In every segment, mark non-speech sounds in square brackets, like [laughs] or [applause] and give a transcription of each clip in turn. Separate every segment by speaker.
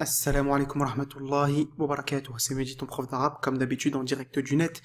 Speaker 1: Assalamu alaikum wa rahmatullahi wa barakatuh. C'est Mehdi, ton prof d'arabe, comme d'habitude en direct du net.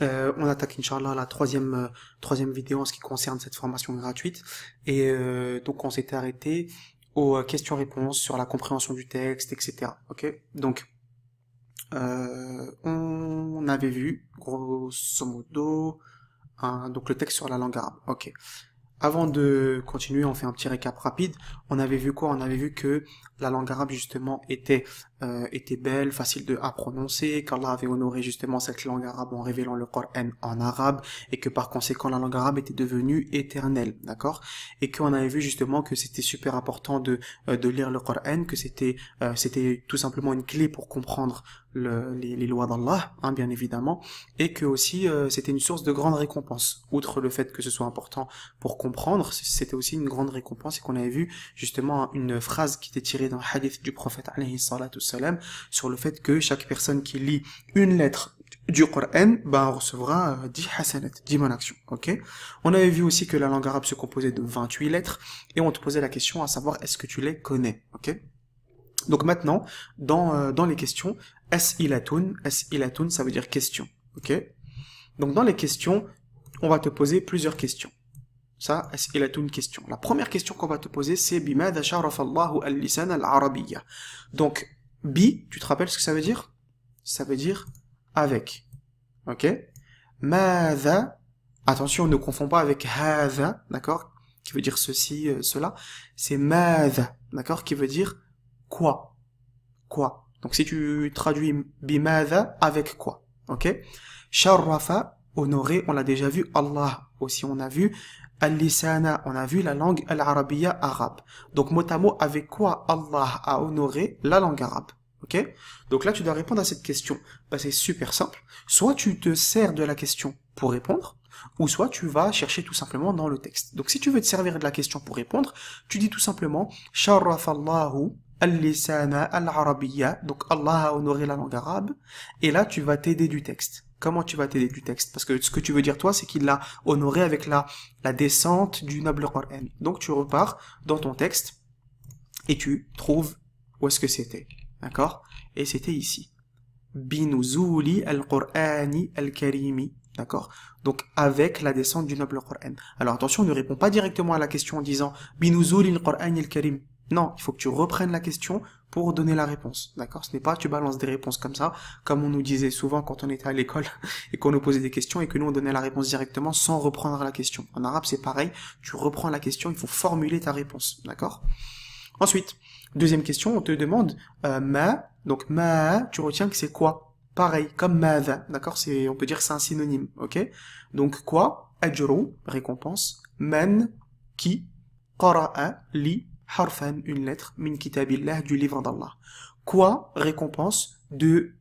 Speaker 1: Euh, on attaque, Inch'Allah, la troisième, euh, troisième vidéo en ce qui concerne cette formation gratuite. Et euh, donc, on s'était arrêté aux questions-réponses sur la compréhension du texte, etc. Ok Donc, on avait vu, grosso modo, donc le texte sur la langue arabe. Ok avant de continuer, on fait un petit récap rapide. On avait vu quoi On avait vu que la langue arabe justement était euh, était belle, facile de à prononcer, qu'Allah avait honoré justement cette langue arabe en révélant le Coran en arabe et que par conséquent la langue arabe était devenue éternelle, d'accord Et qu'on avait vu justement que c'était super important de euh, de lire le Coran, que c'était euh, c'était tout simplement une clé pour comprendre les, lois d'Allah, hein, bien évidemment, et que aussi euh, c'était une source de grande récompense. Outre le fait que ce soit important pour comprendre, c'était aussi une grande récompense et qu'on avait vu justement une phrase qui était tirée d'un hadith du prophète salam sur le fait que chaque personne qui lit une lettre du Coran, ben recevra euh, dix 10 hasanat, 10 actions, ok On avait vu aussi que la langue arabe se composait de 28 lettres, et on te posait la question à savoir est-ce que tu les connais, ok donc maintenant, dans, euh, dans les questions, As'ilatun, as'ilatun, ça veut dire question. Ok Donc dans les questions, on va te poser plusieurs questions. Ça, une question. La première question qu'on va te poser, c'est bimada ou al-lisan al-arabiyya. Donc, bi, tu te rappelles ce que ça veut dire Ça veut dire avec. Ok Mada, attention, ne confonds pas avec hada, d'accord Qui veut dire ceci, euh, cela. C'est mada, d'accord Qui veut dire quoi Quoi donc si tu traduis bimada avec quoi, ok Sharrafa, honoré, on l'a déjà vu, Allah aussi on a vu, Al-Lisana, on a vu la langue al-arabiya arabe. Donc mot à mot, avec quoi Allah a honoré la langue arabe ok Donc là tu dois répondre à cette question. Bah, c'est super simple. Soit tu te sers de la question pour répondre, ou soit tu vas chercher tout simplement dans le texte. Donc si tu veux te servir de la question pour répondre, tu dis tout simplement allahu » al-lisana al donc Allah a honoré la langue arabe, et là tu vas t'aider du texte. Comment tu vas t'aider du texte Parce que ce que tu veux dire toi, c'est qu'il l'a honoré avec la, la descente du noble Coran. Donc tu repars dans ton texte et tu trouves où est-ce que c'était. D'accord Et c'était ici. Binuzuli al-Qur'ani al-Karimi. D'accord Donc avec la descente du noble Coran. Alors attention, ne répond pas directement à la question en disant Binuzuli al-Qur'ani al-Karim. Non, il faut que tu reprennes la question pour donner la réponse. D'accord Ce n'est pas tu balances des réponses comme ça, comme on nous disait souvent quand on était à l'école [laughs] et qu'on nous posait des questions et que nous on donnait la réponse directement sans reprendre la question. En arabe, c'est pareil, tu reprends la question, il faut formuler ta réponse. D'accord Ensuite, deuxième question, on te demande euh, ma, donc ma, tu retiens que c'est quoi Pareil, comme m'a. d'accord C'est on peut dire c'est un synonyme, OK Donc quoi Ajru, récompense, men »,« qui, qara'a, li, harfan, une lettre, min kitabillah, du livre d'Allah. Quoi récompense de,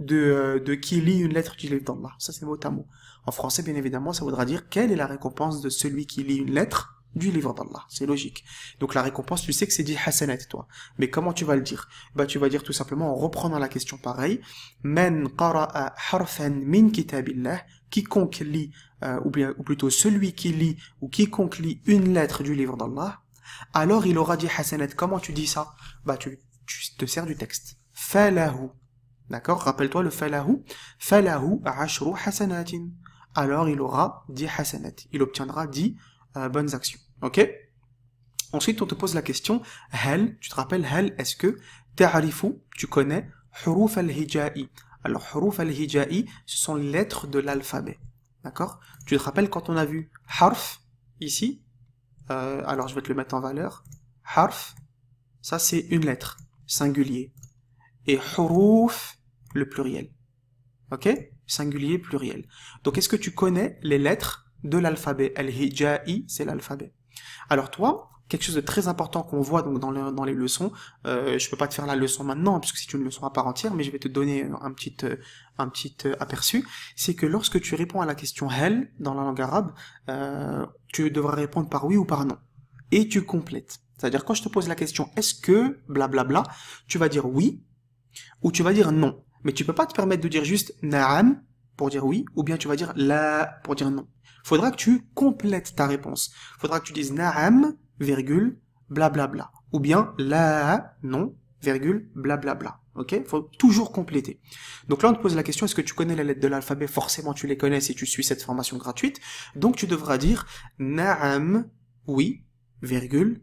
Speaker 1: de, euh, de qui lit une lettre du livre d'Allah Ça, c'est votre mot. En français, bien évidemment, ça voudra dire quelle est la récompense de celui qui lit une lettre du livre d'Allah. C'est logique. Donc la récompense, tu sais que c'est dit hasanat, toi. Mais comment tu vas le dire Bah tu vas dire tout simplement en reprenant la question pareille Man qara'a harfan min kitabillah. Quiconque lit, euh, ou bien, ou plutôt celui qui lit, ou quiconque lit une lettre du livre d'Allah, alors il aura dit hasanat. Comment tu dis ça Bah tu, te sers du texte. Falahu. D'accord Rappelle-toi le falahu. Falahu ashru hasanatin. Alors il aura dit hasanat. Il obtiendra 10 euh, bonnes actions. Ok Ensuite, on te pose la question Hel, tu te rappelles Hel est-ce que ta'rifu, tu connais huruf al-hija'i Alors huruf al-hija'i, ce sont les lettres de l'alphabet. D'accord Tu te rappelles quand on a vu harf ici euh, alors je vais te le mettre en valeur. Harf, ça c'est une lettre, singulier. Et huruf, le pluriel. Ok Singulier, pluriel. Donc est-ce que tu connais les lettres de l'alphabet Al-Hija'i, c'est l'alphabet. Alors toi, quelque chose de très important qu'on voit donc dans, les leçons. Euh, je peux pas te faire la leçon maintenant puisque c'est une leçon à part entière, mais je vais te donner euh, un petit euh, euh, aperçu. C'est que lorsque tu réponds à la question hell dans la langue arabe, tu devras répondre par oui ou par non et tu complètes. C'est-à-dire quand je te pose la question est-ce que blablabla, tu vas dire oui ou tu vas dire non. Mais tu peux pas te permettre de dire juste naam pour dire oui ou bien tu vas dire la pour dire non faudra que tu complètes ta réponse. Faudra que tu dises na'am, virgule, blablabla. Bla, bla. Ou bien la, non, virgule, blablabla. Bla, ok Faut toujours compléter. Donc là, on te pose la question, est-ce que tu connais les lettres de l'alphabet Forcément, tu les connais si tu suis cette formation gratuite. Donc tu devras dire na'am, oui, virgule.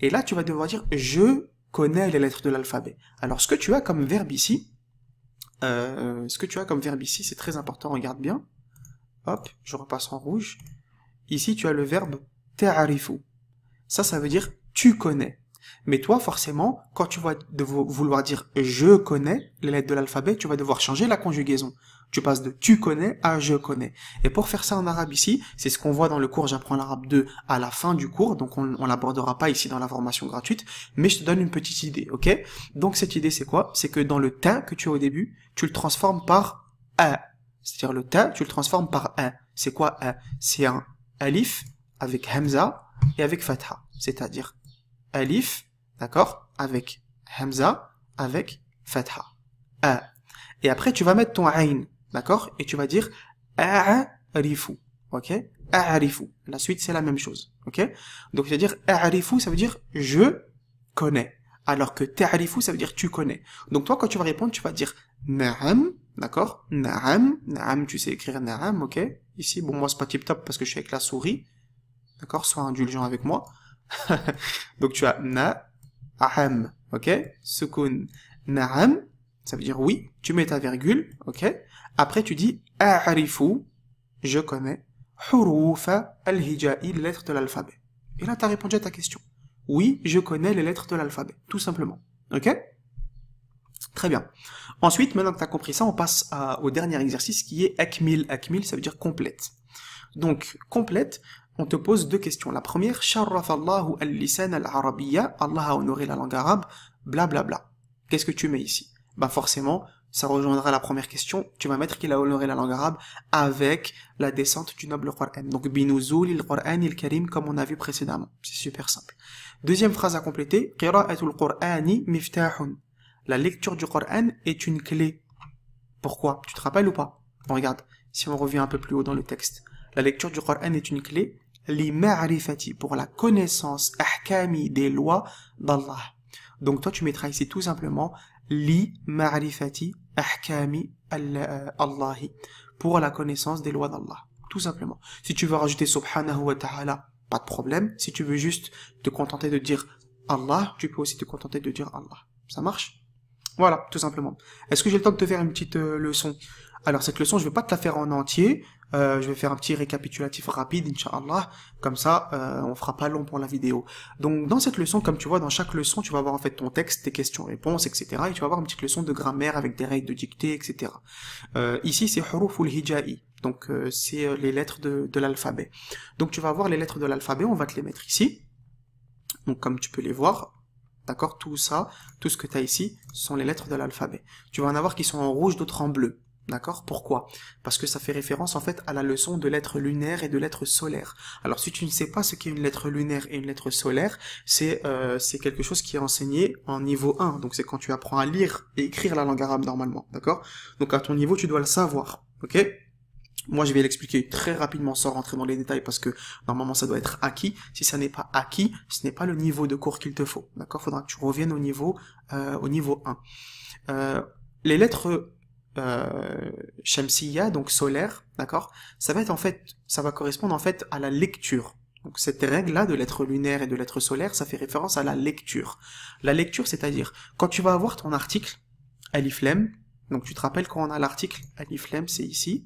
Speaker 1: Et là, tu vas devoir dire je connais les lettres de l'alphabet. Alors ce que tu as comme verbe ici, euh, ce que tu as comme verbe ici, c'est très important, regarde bien. Hop, je repasse en rouge. Ici, tu as le verbe ta'arifu. Ça, ça veut dire tu connais. Mais toi, forcément, quand tu vas vouloir dire je connais, les lettres de l'alphabet, tu vas devoir changer la conjugaison. Tu passes de tu connais à je connais. Et pour faire ça en arabe ici, c'est ce qu'on voit dans le cours J'apprends l'arabe 2 à la fin du cours, donc on, ne l'abordera pas ici dans la formation gratuite, mais je te donne une petite idée, ok Donc cette idée c'est quoi C'est que dans le ta que tu as au début, tu le transformes par a c'est-à-dire le ta, tu le transformes par un. C'est quoi un C'est un alif avec hamza et avec fatha. C'est-à-dire alif, d'accord, avec hamza, avec fatha. A. Et après, tu vas mettre ton aïn, d'accord Et tu vas dire a'rifu ».« ok A'rifu. La suite, c'est la même chose, ok Donc, c'est-à-dire a'rifu », ça veut dire je connais. Alors que ta'rifu », ça veut dire tu connais. Donc, toi, quand tu vas répondre, tu vas dire na'am, D'accord Naam, naam, tu sais écrire naam, ok Ici, bon, moi, c'est pas tip-top parce que je suis avec la souris. D'accord Sois indulgent avec moi. [laughs] Donc, tu as naam, ok Sukun naam, ça veut dire oui. Tu mets ta virgule, ok Après, tu dis a'rifu, je connais, hurufa al-hija'i, les de l'alphabet. Et là, tu as répondu à ta question. Oui, je connais les lettres de l'alphabet, tout simplement. Ok Très bien. Ensuite, maintenant que tu as compris ça, on passe au dernier exercice qui est akmil. Akmil, ça veut dire complète. Donc, complète, on te pose deux questions. La première, Allahu al-lisan al-arabiyya, Allah a honoré la langue arabe, blablabla. Bla, bla. Qu'est-ce que tu mets ici Bah forcément, ça rejoindra la première question, tu vas mettre qu'il a honoré la langue arabe avec la descente du noble Qur'an. Donc, binuzul il-Qur'an il-Karim, comme on a vu précédemment. C'est super simple. Deuxième phrase à compléter, qira'atul Qur'ani miftahun la lecture du Coran est une clé. Pourquoi Tu te rappelles ou pas regarde, si on revient un peu plus haut dans le texte. La lecture du Coran est une clé pour la connaissance ahkami des lois d'Allah. Donc toi tu mettras ici tout simplement li ma'rifati ahkami euh, Allahi pour la connaissance des lois d'Allah. Tout simplement. Si tu veux rajouter subhanahu wa ta'ala, pas de problème. Si tu veux juste te contenter de dire Allah, tu peux aussi te contenter de dire Allah. Ça marche voilà, tout simplement. Est-ce que j'ai le temps de te faire une petite euh, leçon Alors cette leçon, je ne vais pas te la faire en entier. Euh, je vais faire un petit récapitulatif rapide, inshallah. Comme ça, euh, on fera pas long pour la vidéo. Donc dans cette leçon, comme tu vois, dans chaque leçon, tu vas avoir en fait ton texte, tes questions-réponses, etc. Et tu vas avoir une petite leçon de grammaire avec des règles de dictée, etc. Euh, ici, c'est huruful hijai. Donc c'est les lettres de, de l'alphabet. Donc tu vas avoir les lettres de l'alphabet, on va te les mettre ici. Donc comme tu peux les voir, D'accord Tout ça, tout ce que tu as ici, ce sont les lettres de l'alphabet. Tu vas en avoir qui sont en rouge, d'autres en bleu. D'accord Pourquoi Parce que ça fait référence en fait à la leçon de lettres lunaires et de lettres solaires. Alors si tu ne sais pas ce qu'est une lettre lunaire et une lettre solaire, c'est euh, quelque chose qui est enseigné en niveau 1. Donc c'est quand tu apprends à lire et écrire la langue arabe normalement. D'accord Donc à ton niveau, tu dois le savoir. Ok moi, je vais l'expliquer très rapidement sans rentrer dans les détails parce que normalement, ça doit être acquis. Si ça n'est pas acquis, ce n'est pas le niveau de cours qu'il te faut. D'accord Faudra que tu reviennes au niveau, euh, au niveau 1. Euh, les lettres euh, shamsiya, donc solaire, d'accord Ça va être en fait, ça va correspondre en fait à la lecture. Donc cette règle-là de lettres lunaire et de lettres solaires, ça fait référence à la lecture. La lecture, c'est-à-dire quand tu vas avoir ton article, aliflem donc tu te rappelles quand on a l'article aliflem c'est ici,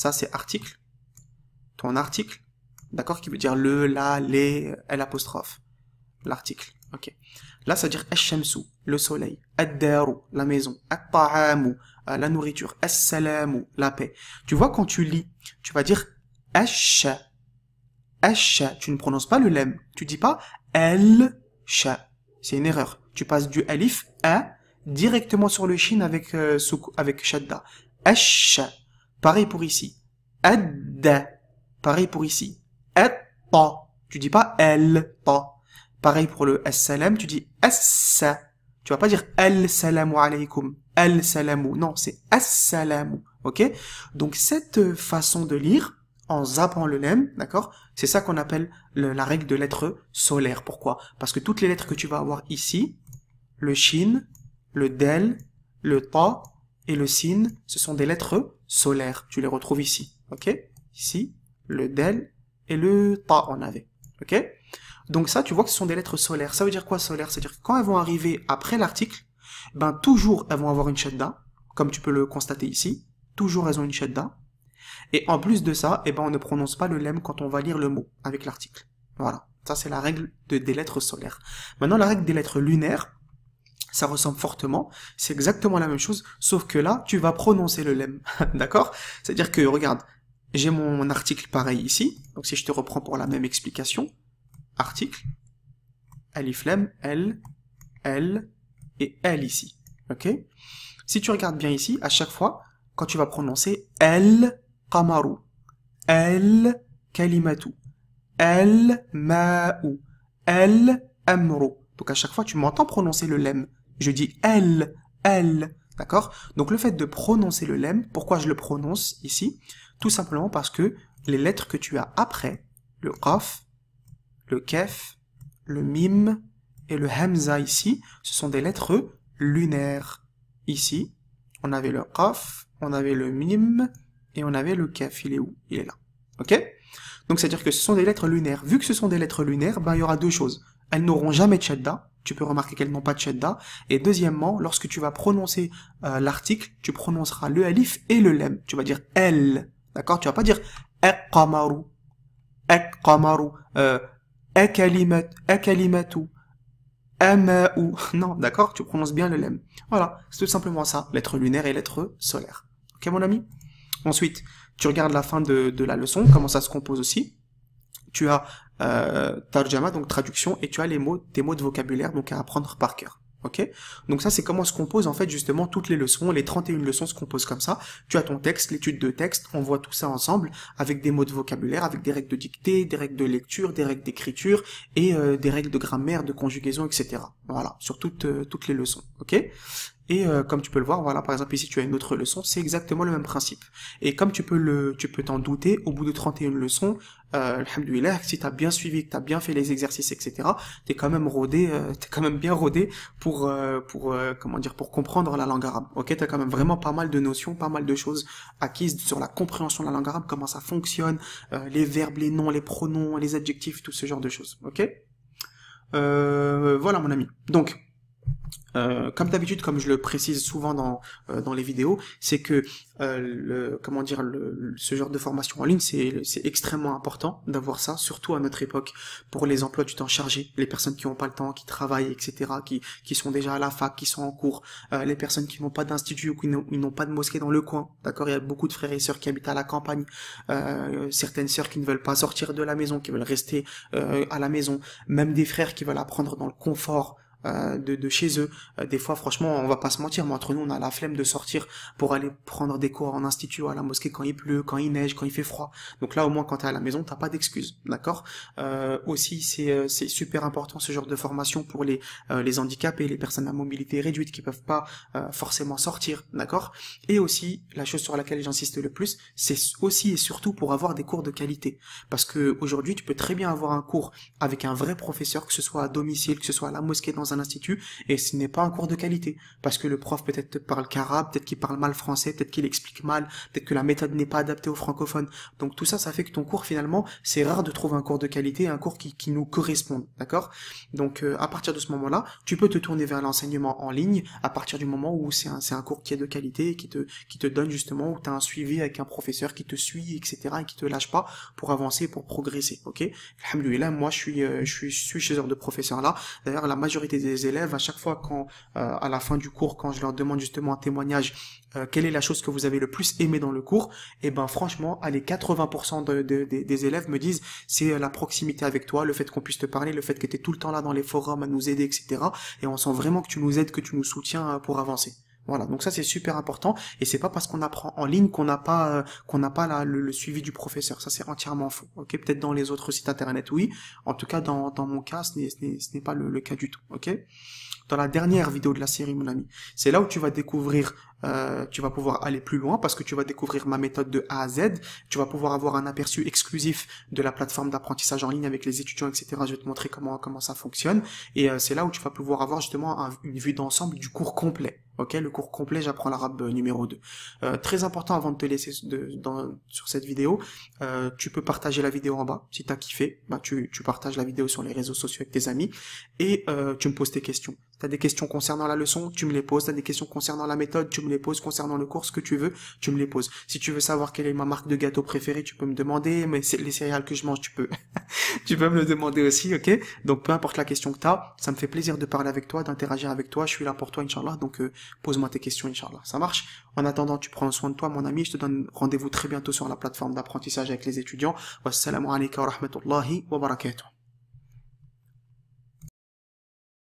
Speaker 1: ça, c'est article. Ton article, d'accord, qui veut dire le, la, les, l'apostrophe, L'article, ok. Là, ça veut dire le soleil, ad la maison, at euh, la nourriture, as la paix. Tu vois, quand tu lis, tu vas dire ash, ash, tu ne prononces pas le lem, tu dis pas el, C'est une erreur. Tu passes du alif à directement sur le chine avec, euh, avec shadda. Pareil pour ici. Pareil pour ici. Et Tu dis pas elle. Pareil pour le assalam, tu dis assa. Tu vas pas dire al-salamu alaykum. al Non, c'est assalamu. Ok Donc cette façon de lire, en zappant le lem, d'accord C'est ça qu'on appelle la règle de lettre solaire. Pourquoi Parce que toutes les lettres que tu vas avoir ici, le shin, le del, le ta, et le sin, ce sont des lettres solaires. Tu les retrouves ici. OK Ici, le del et le ta en avait. OK Donc ça, tu vois que ce sont des lettres solaires. Ça veut dire quoi solaire C'est-à-dire que quand elles vont arriver après l'article, ben toujours elles vont avoir une d'un. comme tu peux le constater ici. Toujours elles ont une d'un. Et en plus de ça, eh ben on ne prononce pas le lem quand on va lire le mot avec l'article. Voilà. Ça, c'est la règle de, des lettres solaires. Maintenant, la règle des lettres lunaires, ça ressemble fortement, c'est exactement la même chose, sauf que là, tu vas prononcer le lem, [laughs] d'accord C'est-à-dire que, regarde, j'ai mon article pareil ici, donc si je te reprends pour la même explication, article, alif lem, L, L et elle ici, ok Si tu regardes bien ici, à chaque fois, quand tu vas prononcer El kamaru »,« El Kalimatu, El maou, El Amru, donc à chaque fois, tu m'entends prononcer le lem, je dis elle, elle, d'accord Donc le fait de prononcer le lem, pourquoi je le prononce ici Tout simplement parce que les lettres que tu as après, le qaf, le kef, le mim et le hamza ici, ce sont des lettres lunaires. Ici, on avait le qaf, on avait le mim et on avait le kef. Il est où Il est là. Ok Donc c'est-à-dire que ce sont des lettres lunaires. Vu que ce sont des lettres lunaires, ben, il y aura deux choses. Elles n'auront jamais de « chadda » tu peux remarquer qu'elles n'ont pas de Et deuxièmement, lorsque tu vas prononcer euh, l'article, tu prononceras le alif et le lem. Tu vas dire elle, d'accord Tu vas pas dire ekamaru, ekamaru, euh, [laughs] Non, d'accord Tu prononces bien le lem. Voilà, c'est tout simplement ça, Lettre lunaire et lettre solaire. Ok mon ami Ensuite, tu regardes la fin de, de la leçon, comment ça se compose aussi. Tu as euh, tarjama, donc traduction, et tu as les mots, tes mots de vocabulaire, donc à apprendre par cœur. Ok Donc ça, c'est comment se compose en fait justement toutes les leçons. Les 31 leçons se composent comme ça. Tu as ton texte, l'étude de texte, on voit tout ça ensemble avec des mots de vocabulaire, avec des règles de dictée, des règles de lecture, des règles d'écriture et euh, des règles de grammaire, de conjugaison, etc. Voilà, sur toutes, euh, toutes les leçons. Ok et euh, comme tu peux le voir, voilà, par exemple ici tu as une autre leçon, c'est exactement le même principe. Et comme tu peux le, tu peux t'en douter, au bout de 31 leçons, euh, si tu as bien suivi, que tu as bien fait les exercices, etc., tu es quand même rodé, euh, t'es quand même bien rodé pour, euh, pour comment dire, pour comprendre la langue arabe. Ok, tu as quand même vraiment pas mal de notions, pas mal de choses acquises sur la compréhension de la langue arabe, comment ça fonctionne, les verbes, les noms, les pronoms, les adjectifs, tout ce genre de choses. Ok, voilà mon ami. Donc euh, comme d'habitude, comme je le précise souvent dans, euh, dans les vidéos, c'est que euh, le, comment dire, ce genre de formation en ligne, c'est extrêmement important d'avoir ça, surtout à notre époque, pour les emplois du temps chargé, les personnes qui n'ont pas le temps, qui travaillent, etc., qui, qui sont déjà à la fac, qui sont en cours, les personnes qui n'ont pas d'institut ou qui n'ont pas de mosquée dans le coin, d'accord Il y a beaucoup de frères et sœurs qui habitent à la campagne, certaines sœurs qui ne veulent pas sortir de la maison, qui veulent rester à la maison, même des frères qui veulent apprendre dans le confort euh, de, de, chez eux. Euh, des fois, franchement, on va pas se mentir, mais entre nous, on a la flemme de sortir pour aller prendre des cours en institut à la mosquée quand il pleut, quand il neige, quand il fait froid. Donc là, au moins, quand t'es à la maison, t'as pas d'excuses, d'accord euh, Aussi, c'est super important ce genre de formation pour les les handicapés, les personnes à mobilité réduite qui peuvent pas forcément sortir, d'accord Et aussi, la chose sur laquelle j'insiste le plus, c'est aussi et surtout pour avoir des cours de qualité, parce que aujourd'hui, tu peux très bien avoir un cours avec un vrai professeur, que ce soit à domicile, que ce soit à la mosquée dans institut et ce n'est pas un cours de qualité. Parce que le prof peut-être te parle qu'arabe, peut-être qu'il parle mal français, peut-être qu'il explique mal, peut-être que la méthode n'est pas adaptée aux francophones. Donc tout ça, ça fait que ton cours finalement, c'est rare de trouver un cours de qualité, un cours qui, nous correspond, d'accord Donc euh, à partir de ce moment-là, tu peux te tourner vers l'enseignement en ligne à partir du moment où c'est un, cours qui est de qualité, qui te, qui te donne justement, où tu as un suivi avec un professeur qui te suit, etc., et qui te lâche pas pour avancer, pour progresser, ok là, moi euh, je suis, je suis, suis chez ce de professeur là. D'ailleurs, la majorité des élèves, à chaque fois quand, euh, à la fin du cours, quand je leur demande justement un témoignage, euh, quelle est la chose que vous avez le plus aimé dans le cours, et eh ben franchement, allez, 80% des élèves me disent c'est euh, la proximité avec toi, le fait qu'on puisse te parler, le fait que tu es tout le temps là dans les forums à nous aider, etc. Et on sent vraiment que tu nous aides, que tu nous soutiens pour avancer. Voilà, donc ça c'est super important et c'est pas parce qu'on apprend en ligne qu'on n'a pas euh, qu'on n'a pas le, suivi du professeur. Ça c'est entièrement faux. Ok, peut-être dans les autres sites internet, oui. En tout cas dans, mon cas, ce n'est pas le, le, cas du tout. Ok. Dans la dernière vidéo de la série, mon ami, c'est là où tu vas découvrir euh, tu vas pouvoir aller plus loin parce que tu vas découvrir ma méthode de A à Z, tu vas pouvoir avoir un aperçu exclusif de la plateforme d'apprentissage en ligne avec les étudiants, etc. Je vais te montrer comment, comment ça fonctionne. Et euh, c'est là où tu vas pouvoir avoir justement une vue d'ensemble du cours complet. Ok, le cours complet, j'apprends l'arabe euh, numéro 2. très important avant de te laisser dans, sur cette vidéo, tu peux partager la vidéo en bas. Si tu as kiffé, bah tu, tu, partages la vidéo sur les réseaux sociaux avec tes amis et tu me poses tes questions. Tu as des questions concernant la leçon, tu me les poses. Tu as des questions concernant la méthode, tu me les poses. Concernant le cours, ce que tu veux, tu me les poses. Si tu veux savoir quelle est ma marque de gâteau préférée, tu peux me demander, mais c'est les céréales que je mange, tu peux, [laughs] tu peux me le demander aussi, ok? Donc, peu importe la question que tu as, ça me fait plaisir de parler avec toi, d'interagir avec toi. Je suis là pour toi, Inch'Allah. Donc, euh, pose-moi tes questions, Inch'Allah. Ça marche? En attendant, tu prends soin de toi, mon ami. Je te donne rendez-vous très bientôt sur la plateforme d'apprentissage avec les étudiants. Wassalamu alaikum wa rahmatullahi wa barakatuh.